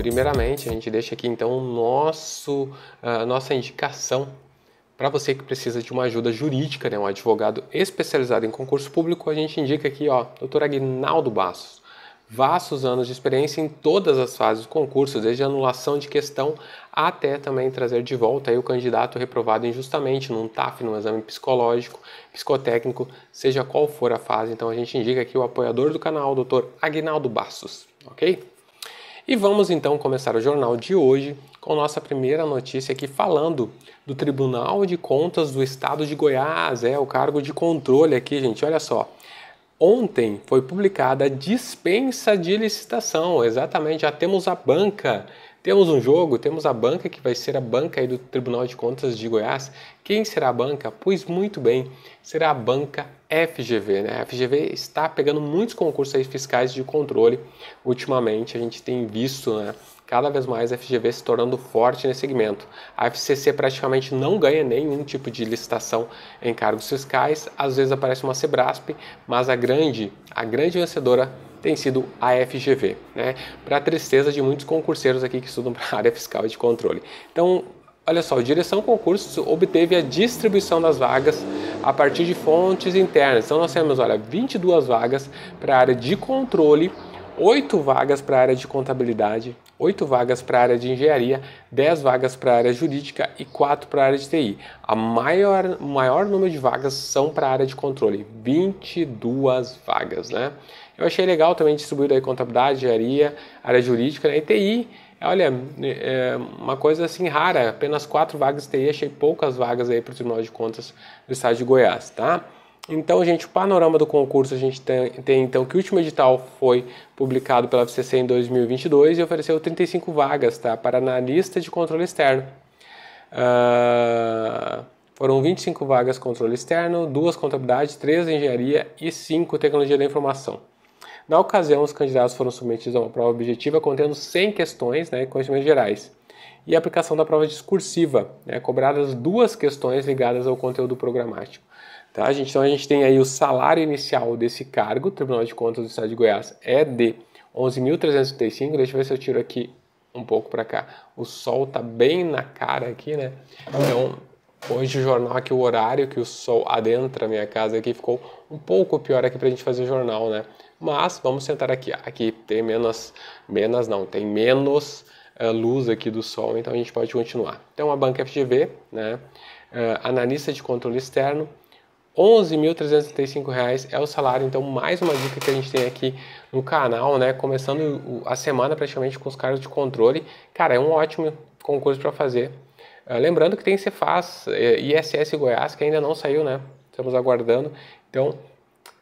Primeiramente, a gente deixa aqui então nosso, a nossa indicação para você que precisa de uma ajuda jurídica, né, um advogado especializado em concurso público, a gente indica aqui, ó, doutor Aguinaldo Bastos. Vastos anos de experiência em todas as fases do concurso, desde anulação de questão até também trazer de volta aí o candidato reprovado injustamente num TAF, num exame psicológico, psicotécnico, seja qual for a fase. Então a gente indica aqui o apoiador do canal, doutor Aguinaldo Bastos, ok? E vamos então começar o jornal de hoje com nossa primeira notícia aqui falando do Tribunal de Contas do Estado de Goiás, é o cargo de controle aqui, gente, olha só. Ontem foi publicada a dispensa de licitação, exatamente, já temos a banca temos um jogo, temos a banca que vai ser a banca do Tribunal de Contas de Goiás. Quem será a banca? Pois muito bem, será a banca FGV, né? A FGV está pegando muitos concursos aí fiscais de controle ultimamente. A gente tem visto, né? Cada vez mais a FGV se tornando forte nesse segmento. A FCC praticamente não ganha nenhum tipo de licitação em cargos fiscais. Às vezes aparece uma Sebrasp, mas a grande, a grande vencedora tem sido a FGV, né? Para a tristeza de muitos concurseiros aqui que estudam para a área fiscal e de controle. Então, olha só, a direção concursos obteve a distribuição das vagas a partir de fontes internas. Então nós temos, olha, 22 vagas para a área de controle, 8 vagas para a área de contabilidade, 8 vagas para a área de engenharia, 10 vagas para a área jurídica e 4 para a área de TI. A maior, o maior número de vagas são para a área de controle, 22 vagas, né? Eu achei legal também distribuir aí contabilidade, engenharia, área jurídica né? e TI. Olha, é, é uma coisa assim rara, apenas quatro vagas de TI, achei poucas vagas aí para o Tribunal de Contas do Estado de Goiás, tá? Então, gente, o panorama do concurso a gente tem, tem então que o último edital foi publicado pela FCC em 2022 e ofereceu 35 vagas, tá, para analista de controle externo. Uh, foram 25 vagas controle externo, duas contabilidade, três engenharia e cinco tecnologia da informação. Na ocasião, os candidatos foram submetidos a uma prova objetiva contendo 100 questões, né, conhecimentos gerais e a aplicação da prova discursiva, né, cobradas duas questões ligadas ao conteúdo programático. Tá, a gente, então a gente tem aí o salário inicial desse cargo, Tribunal de Contas do Estado de Goiás é de 11.335, deixa eu ver se eu tiro aqui um pouco para cá. O sol tá bem na cara aqui, né? Então, hoje o jornal aqui, o horário que o sol adentra a minha casa aqui ficou um pouco pior aqui para a gente fazer o jornal, né? Mas vamos sentar aqui. Aqui tem menos, menos não, tem menos luz aqui do sol, então a gente pode continuar. Então a banca FGV, né, eh, analista de controle externo, R$ 11.335 é o salário, então mais uma dica que a gente tem aqui no canal, né, começando a semana praticamente com os cargos de controle. Cara, é um ótimo concurso para fazer. Eh, lembrando que tem Cefaz, eh, ISS Goiás, que ainda não saiu, né? Estamos aguardando. Então,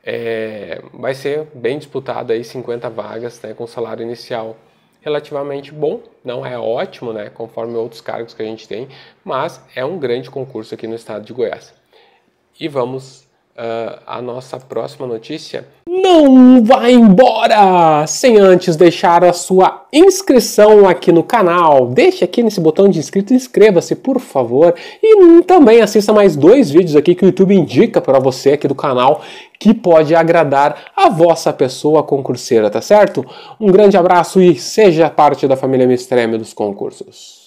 é, vai ser bem disputado aí 50 vagas, né, com salário inicial relativamente bom, não é ótimo, né, conforme outros cargos que a gente tem, mas é um grande concurso aqui no estado de Goiás. E vamos Uh, a nossa próxima notícia. Não vá embora sem antes deixar a sua inscrição aqui no canal. Deixe aqui nesse botão de inscrito, inscreva-se, por favor. E também assista mais dois vídeos aqui que o YouTube indica para você aqui do canal que pode agradar a vossa pessoa concurseira, tá certo? Um grande abraço e seja parte da família Mistreme dos concursos.